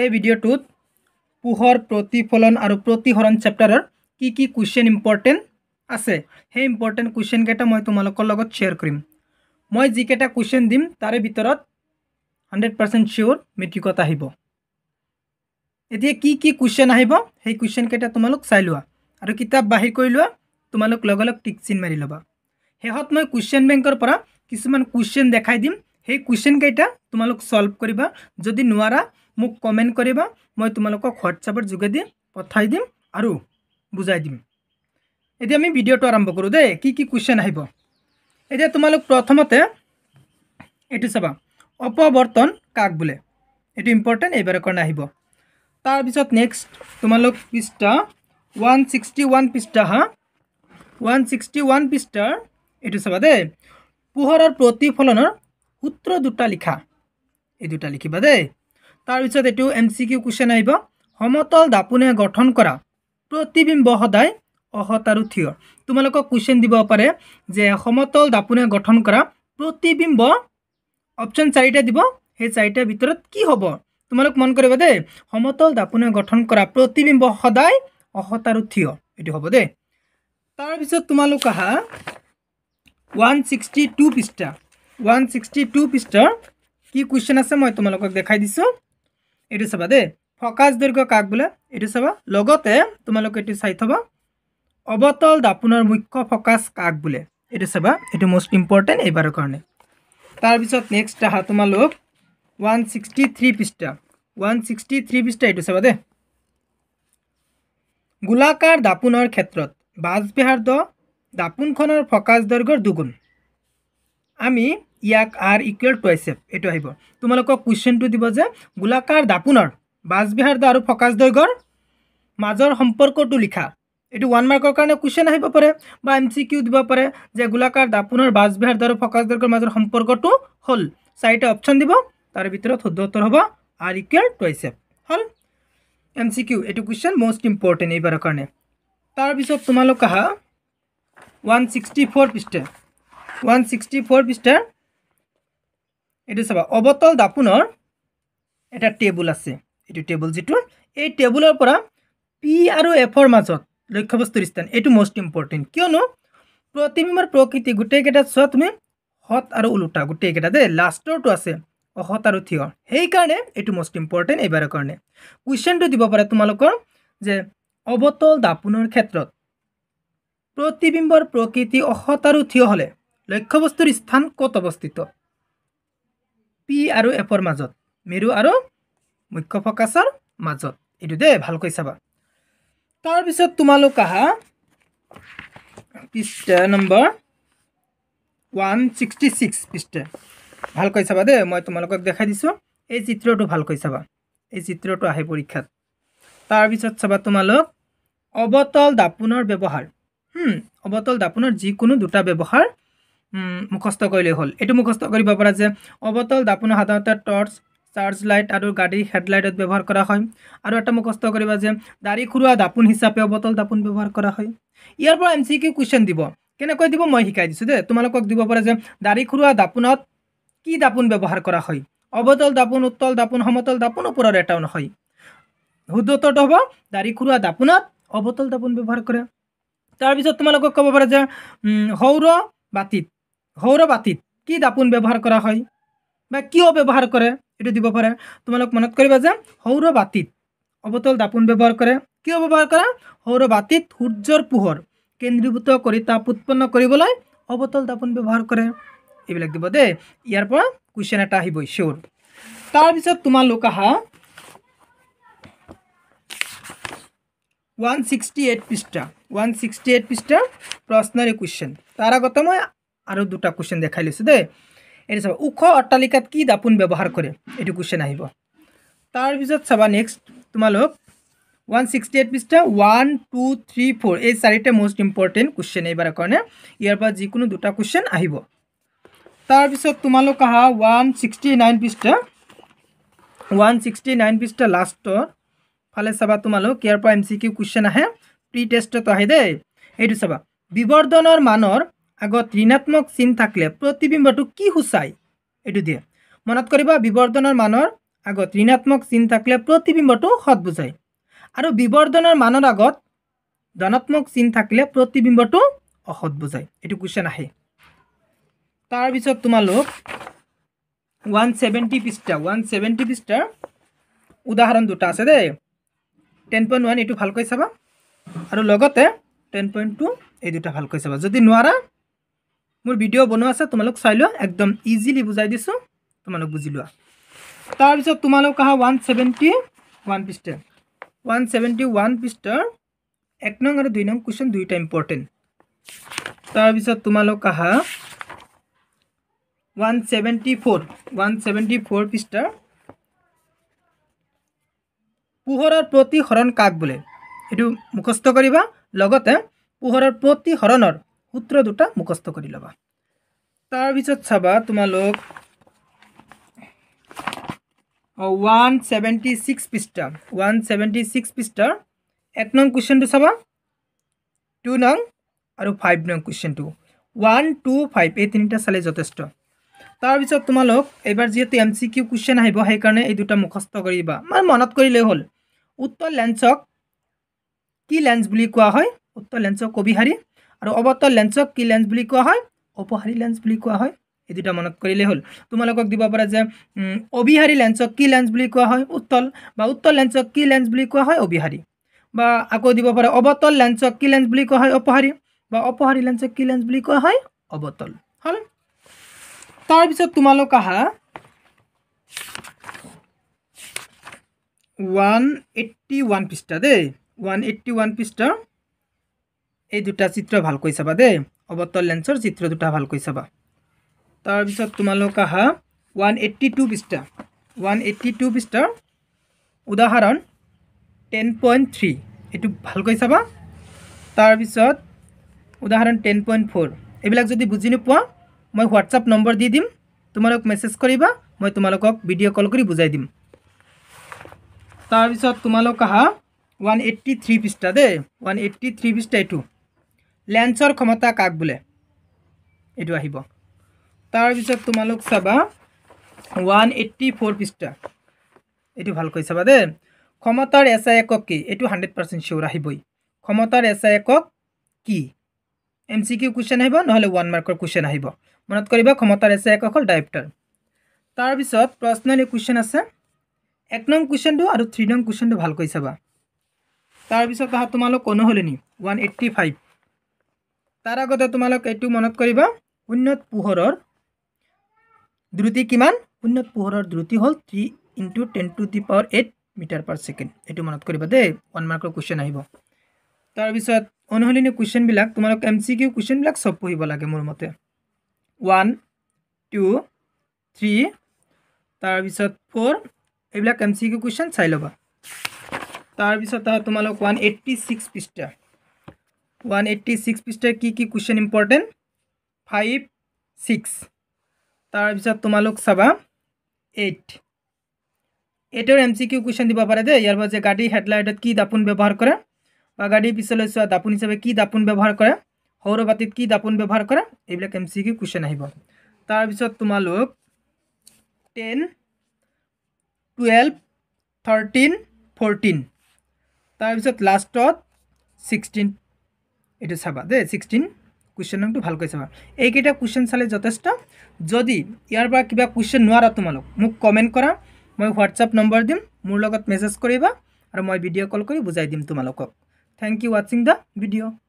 এই ভিডিঅ'টোত পোহৰ প্ৰতিফলন আৰু প্ৰতিহৰণ চেপ্টাৰৰ কি কি কুৱেশ্যন ইম্পৰ্টেণ্ট আছে সেই ইম্পৰ্টেণ্ট কুৱেশ্যনকেইটা মই তোমালোকৰ লগত শ্বেয়াৰ কৰিম মই যিকেইটা কুৱেশ্যন দিম তাৰে ভিতৰত হাণ্ড্ৰেড পাৰ্চেণ্ট চিয়'ৰ মেট্ৰিকত আহিব এতিয়া কি কি কুৱেশ্যন আহিব সেই কুৱেশ্যনকেইটা তোমালোক চাই লোৱা আৰু কিতাপ বাহিৰ কৰি লোৱা তোমালোক লগে লগ টিকচিন মাৰি ল'বা শেহত মই কুৱেশ্যন বেংকৰ পৰা কিছুমান কুৱেশ্যন দেখাই দিম সেই কুৱেশ্যনকেইটা তোমালোক ছল্ভ কৰিবা যদি নোৱাৰা মোক কমেণ্ট কৰিবা মই তোমালোকক হোৱাটছআপৰ যোগেদি পঠাই দিম আৰু বুজাই দিম এতিয়া আমি ভিডিঅ'টো আৰম্ভ কৰোঁ দেই কি কি কুৱেশ্যন আহিব এতিয়া তোমালোক প্ৰথমতে এইটো চাবা অপবৰ্তন কাক বোলে এইটো ইম্পৰ্টেণ্ট এইবাৰৰ কাৰণে আহিব তাৰপিছত নেক্সট তোমালোক পৃষ্ঠা ওৱান ছিক্সটি ওৱান পৃষ্ঠা হা ওৱান ছিক্সটি ওৱান পৃষ্ঠাৰ এইটো চাবা দেই পোহৰৰ প্ৰতিফলনৰ সূত্ৰ দুটা লিখা এই দুটা লিখিবা দেই তাৰপিছত এইটো এম চি কিউ কুৱেশ্যন আহিব সমতল দাপোনে গঠন কৰা প্ৰতিবিম্ব সদায় অহত আৰু থিয় তোমালোকক কুৱেশ্যন দিব পাৰে যে সমতল দাপোনে গঠন কৰা প্ৰতিবিম্ব অপচন চাৰিটা দিব সেই চাৰিটাৰ ভিতৰত কি হ'ব তোমালোক মন কৰিবা দেই সমতল দাপোনে গঠন কৰা প্ৰতিবিম্ব সদায় অহত আৰু থিয় এইটো হ'ব দেই তাৰপিছত তোমালোক আহা ওৱান ছিক্সটি টু পৃষ্ঠা ওৱান ছিক্সটি টু পৃষ্ঠাৰ কি কুৱেশ্যন আছে মই তোমালোকক দেখাই দিছোঁ এইটো চাবা দেই ফকাছ দৈৰ্ঘ্য কাক বোলে এইটো চাবা লগতে তোমালোকে এইটো চাই থবা অৱতল দাপোনৰ মুখ্য ফকাছ কাক বোলে এইটো চাবা এইটো মষ্ট ইম্পৰ্টেণ্ট এইবাৰৰ কাৰণে তাৰপিছত নেক্সট আহা তোমালোক ওৱান ছিক্সটি থ্ৰী পৃষ্ঠা ওৱান ছিক্সটি থ্ৰী পৃষ্ঠা এইটো চাবা দেই গোলাকাৰ দাপোনৰ ক্ষেত্ৰত বাজবিহাৰ দ দাপোনখনৰ ফকাছ দৈৰ্ঘ্যৰ দুগুণ আমি ইয়াক আৰ ইকুৱেল টুৱাইছ এফ এইটো আহিব তোমালোকক কুৱেশ্যনটো দিব যে গোলাকাৰ দাপোনৰ বাজবিহাৰ দা আৰু ফকাছ দৈগৰ মাজৰ সম্পৰ্কটো লিখা এইটো ওৱান মাৰ্কৰ কাৰণে কুৱেশ্যন আহিব পাৰে বা এম চি কিউ দিব পাৰে যে গোলাকাৰ দাপোনৰ বাজবিহাৰ দা আৰু ফকাছ দৈগৰ মাজৰ সম্পৰ্কটো হ'ল চাৰিটা অপশ্যন দিব তাৰ ভিতৰত শুদ্ধ উত্তৰ হ'ব আৰ ইকুৱেল টুৱাইছ এফ হ'ল এম চি কিউ এইটো কুৱেশ্যন মষ্ট ইম্পৰ্টেণ্ট এইবাৰৰ কাৰণে তাৰপিছত তোমালোক আহা ওৱান ছিক্সটি ফ'ৰ পৃষ্ঠা ওৱান ছিক্সটি ফ'ৰ পৃষ্ঠাৰ এইটো চাবা অবতল দাপোনৰ এটা টেবুল আছে এইটো টেবুল যিটো এই টেবুলৰ পৰা পি আৰু এফৰ মাজত লক্ষ্যবস্তুৰ স্থান এইটো মষ্ট ইম্পৰ্টেণ্ট কিয়নো প্ৰতিবিম্বৰ প্ৰকৃতি গোটেইকেইটাত চোৱা তুমি সৎ আৰু ওলোটা গোটেইকেইটা দেই লাষ্টৰটো আছে অসৎ আৰু থিয় সেইকাৰণে এইটো মষ্ট ইম্পৰ্টেণ্ট এইবাৰৰ কাৰণে কুৱেশ্যনটো দিব পাৰে তোমালোকৰ যে অৱতল দাপোনৰ ক্ষেত্ৰত প্ৰতিবিম্বৰ প্ৰকৃতি অসৎ আৰু থিয় হ'লে লক্ষ্যবস্তুৰ স্থান ক'ত অৱস্থিত পি আৰু এফৰ মাজত মেৰু আৰু মুখ্য ফকাছৰ মাজত এইটো দেই ভালকৈ চাবা তাৰপিছত তোমালোক আহা পৃষ্ঠা নম্বৰ ওৱান ছিক্সটি ছিক্স পৃষ্ঠা ভালকৈ চাবা দেই মই তোমালোকক দেখাই দিছোঁ এই চিত্ৰটো ভালকৈ চাবা এই চিত্ৰটো আহে পৰীক্ষাত তাৰপিছত চাবা তোমালোক অৱতল দাপোনৰ ব্যৱহাৰ অৱতল দাপোনৰ যিকোনো দুটা ব্যৱহাৰ মুখস্থ কৰিলেই হ'ল এইটো মুখস্থ কৰিব পৰা যে অৱতল দাপোন সাধাৰণতে টৰ্চ চাৰ্জ লাইট আৰু গাড়ীৰ হেডলাইটত ব্যৱহাৰ কৰা হয় আৰু এটা মুখস্থ কৰিবা যে দাড়ি খুৰোৱা দাপোন হিচাপে অৱতল দাপোন ব্যৱহাৰ কৰা হয় ইয়াৰ পৰা এম চি কিউ কুৱেশ্যন দিব কেনেকৈ দিব মই শিকাই দিছোঁ দেই তোমালোকক দিব পৰা যে দাড়ি খুৰোৱা দাপোনত কি দাপোন ব্যৱহাৰ কৰা হয় অৱতল দাপোন উত্তল দাপোন সমতল দাপোন ওপৰৰ এটাও নহয় শুদ্ধ উত্তৰটো হ'ব দাড়ি খুৰোৱা দাপোনত অৱতল দাপোন ব্যৱহাৰ কৰে তাৰপিছত তোমালোকক ক'ব পাৰা যে সৌৰ বাতিত বাতিত কি দাপোন ব্যৱহাৰ কৰা হয় বা কিয় ব্যৱহাৰ কৰে এইটো দিব পাৰে তোমালোক মনত কৰিবা যে সৌৰ বাতিত অৱতল দাপোন ব্যৱহাৰ কৰে কিয় ব্যৱহাৰ কৰা বাতিত সূৰ্যৰ পোহৰ কেন্দ্ৰীভূত কৰি তাপ উৎপন্ন কৰিবলৈ অৱতল দাপোন ব্যৱহাৰ কৰে এইবিলাক দিব দেই ইয়াৰ পৰা কুৱেশ্যন এটা আহিবই চিয়'ৰ তাৰপিছত তোমালোক আহা ওৱান ছিক্সটি এইট পৃষ্ঠা ওৱান ছিক্সটি এইট পৃষ্ঠা প্ৰশ্নৰে কুৱেশ্যন তাৰ আগতে মই আৰু দুটা কুৱেশ্যন দেখাই লৈছোঁ দেই এইটো চাবা ওখ অট্টালিকাত কি দাপোন ব্যৱহাৰ কৰে এইটো কুৱেশ্যন আহিব তাৰপিছত চাবা নেক্সট তোমালোক ওৱান ছিক্সটি এইট পৃষ্ঠা ওৱান টু থ্ৰী ফ'ৰ এই চাৰিটা মষ্ট ইম্পৰ্টেণ্ট কুৱেশ্যন এইবাৰৰ কাৰণে ইয়াৰ পৰা যিকোনো দুটা কুৱেশ্যন আহিব তাৰপিছত তোমালোক আহা ওৱান ছিক্সটি নাইন পৃষ্ঠা ওৱান ছিক্সটি নাইন পৃষ্ঠা লাষ্টৰ ফালে চাবা তোমালোক ইয়াৰ পৰা এম চি কিউ কুৱেশ্যন আহে প্ৰি টেষ্টত আহে দেই এইটো চাবা বিবৰ্ধনৰ মানৰ আগত ঋণাত্মক চিন থাকিলে প্ৰতিবিম্বটো কি সূচায় এইটো দিয়ে মনত কৰিবা বিৱৰ্ধনৰ মানৰ আগত ঋণাত্মক চিন থাকিলে প্ৰতিবিম্বটো সৎ বুজায় আৰু বিৱৰ্ধনৰ মানৰ আগত ধনাত্মক চিন থাকিলে প্ৰতিবিম্বটো অসৎ বুজায় এইটো কুৱেশ্যন আহে তাৰপিছত তোমালোক ওৱান ছেভেণ্টি পৃষ্ঠা ওৱান ছেভেণ্টি পৃষ্ঠাৰ উদাহৰণ দুটা আছে দেই টেন পইণ্ট ওৱান এইটো ভালকৈ চাবা আৰু লগতে টেন পইণ্ট টু এই দুটা ভালকৈ চাবা যদি নোৱাৰা মোৰ ভিডিঅ' বনোৱা আছে তোমালোক চাই লোৱা একদম ইজিলি বুজাই দিছোঁ তোমালোক বুজি লোৱা তাৰপিছত তোমালোক আহা ওৱান ছেভেণ্টি ওৱান পিষ্টাৰ ওৱান ছেভেণ্টি ওৱান পিষ্টাৰ এক নং আৰু দুই নং কুৱেশ্যন দুয়োটা ইম্পৰ্টেণ্ট তাৰপিছত তোমালোক আহা one seventy four one seventy four পিষ্টাৰ পোহৰৰ প্ৰতি প্ৰতিহৰণ কাক বোলে এইটো মুখস্থ কৰিবা লগতে পোহৰৰ প্ৰতি প্ৰতিহৰণৰ সূত্ৰ দুটা মুখস্থ কৰি ল'বা তাৰপিছত চাবা তোমালোক ওৱান ছেভেণ্টি ছিক্স পৃষ্ঠা ওৱান ছেভেণ্টি ছিক্স পৃষ্ঠাৰ এক নং কুৱেশ্যনটো চাবা টু নং আৰু ফাইভ নং কুৱেশ্যনটো ওৱান টু ফাইভ এই তিনিটা চালে যথেষ্ট তাৰপিছত তোমালোক এইবাৰ যিহেতু এম চি কিউ কুৱেশ্যন আহিব সেইকাৰণে এই দুটা মুখস্থ কৰিবা মানে মনত কৰিলেই হ'ল উত্তৰ লেন্সক কি লেন্স বুলি কোৱা হয় উত্তৰ লেন্সক কবিহাৰী আৰু অবতৰ লেন্সক কি লেন্স বুলি কোৱা হয় অপহাৰী লেন্স বুলি কোৱা হয় এই দুটা মনত কৰিলেই হ'ল তোমালোকক দিব পৰা যে অবিহাৰী লেন্সক কি লেন্স বুলি কোৱা হয় উত্তল বা উত্তল লেন্সক কি লেন্স বুলি কোৱা হয় অবিহাৰী বা আকৌ দিব পৰা অবতল লেন্সক কি লেন্স বুলি কোৱা হয় অপহাৰী বা অপহাৰী লেন্সক কি লেন্স বুলি কোৱা হয় অবতল হ'ল তাৰপিছত তোমালোক আহা ওৱান এইট্টি ওৱান পৃষ্ঠা দেই ওৱান এইট্টি ওৱান পৃষ্ঠা এই দুটা চিত্ৰ ভালকৈ চাবা দেই অবতল লেন্সৰ চিত্ৰ দুটা ভালকৈ চাবা তাৰপিছত তোমালোক আহা ওৱান এইট্টি টু পৃষ্ঠা ওৱান এইট্টি টু পৃষ্ঠাৰ উদাহৰণ টেন পইণ্ট থ্ৰী এইটো ভালকৈ চাবা তাৰপিছত উদাহৰণ টেন পইণ্ট ফ'ৰ এইবিলাক যদি বুজি নোপোৱা মই হোৱাটছআপ নম্বৰ দি দিম তোমালোক মেছেজ কৰিবা মই তোমালোকক ভিডিঅ' কল কৰি বুজাই দিম তাৰপিছত তোমালোক আহা ওৱান এইট্টি থ্ৰী পৃষ্ঠা দেই ওৱান এইট্টি থ্ৰী পৃষ্ঠা এইটো লেন্সৰ ক্ষমতা কাক বোলে এইটো আহিব তাৰপিছত তোমালোক চাবা ওৱান এইট্টি ফ'ৰ পৃষ্ঠা এইটো ভালকৈ চাবা দেই ক্ষমতাৰ এছ আই একক কি এইটো হাণ্ড্ৰেড পাৰ্চেণ্ট চিয়'ৰ আহিবই ক্ষমতাৰ এছ আই একক কি এম চি কিউ কুৱেশ্যন আহিব নহ'লে ওৱান মাৰ্কৰ কুৱেশ্যন আহিব মনত কৰিবা ক্ষমতাৰ এছ আই একক হ'ল ডাইপ্টাৰ তাৰপিছত পাৰ্চনেলি কুৱেশ্যন আছে এক নং কুৱেশ্যনটো আৰু থ্ৰী নং কুৱেশ্যনটো ভালকৈ চাবা তাৰপিছত অহা তোমালোক কোনো হ'লে নি ওৱান এইট্টি ফাইভ তাৰ আগতে তোমালোক এইটো মনত কৰিবা উন্নত পোহৰৰ দ্ৰুতি কিমান উন্নত পোহৰৰ দ্ৰুতি হ'ল three into ten to the power eight metre per second এইটো মনত কৰিবা দেই ওৱান মাৰ্কৰ কুৱেশ্যন আহিব তাৰপিছত অনুশীলনী কুৱেশ্যনবিলাক তোমালোক এম চি কিউ কুৱেশ্যনবিলাক চব পঢ়িব লাগে মোৰ মতে ওৱান টু থ্ৰী তাৰপিছত ফ'ৰ এইবিলাক এম চি কিউ কুৱেশ্যন চাই ল'বা তাৰপিছত তোমালোক ওৱান এইট্টি ছিক্স পৃষ্ঠা ওয়ান এইট্টি সিক্স পিছটা কি কি কুৱেশ্যন ইম্পৰ্টেণ্ট ফাইভ ছিক্স তাৰপিছত তোমালোক চাবা এইট এইটৰ এম চি কিউ কুৱেশ্যন দিব পাৰে দেই ইয়াৰ বাবে গাড়ীৰ হেডলাইটত কি দাপোন ব্যৱহাৰ কৰে বা গাড়ীৰ পিছলৈ চোৱা দাপোন হিচাপে কি দাপোন ব্যৱহাৰ কৰে সৌৰবাতিত কি দাপোন ব্যৱহাৰ কৰে এইবিলাক এম চি কিউ কুৱেশ্যন আহিব তাৰপিছত তোমালোক টেন টুৱেলভ থাৰ্টিন ফৰ্টিন তাৰপিছত লাষ্টত ছিক্সটিন এইটো চাবা দেই ছিক্সটিন কুৱেশ্যন নামটো ভালকৈ চাবা এইকেইটা কুৱেশ্যন চালে যথেষ্ট যদি ইয়াৰ পৰা কিবা কুৱেশ্যন নোৱাৰা তোমালোক মোক কমেণ্ট কৰা মই হোৱাটছআপ নম্বৰ দিম মোৰ লগত মেছেজ কৰিবা আৰু মই ভিডিঅ' কল কৰি বুজাই দিম তোমালোকক থেংক ইউ ৱাচিং দ্য ভিডিঅ'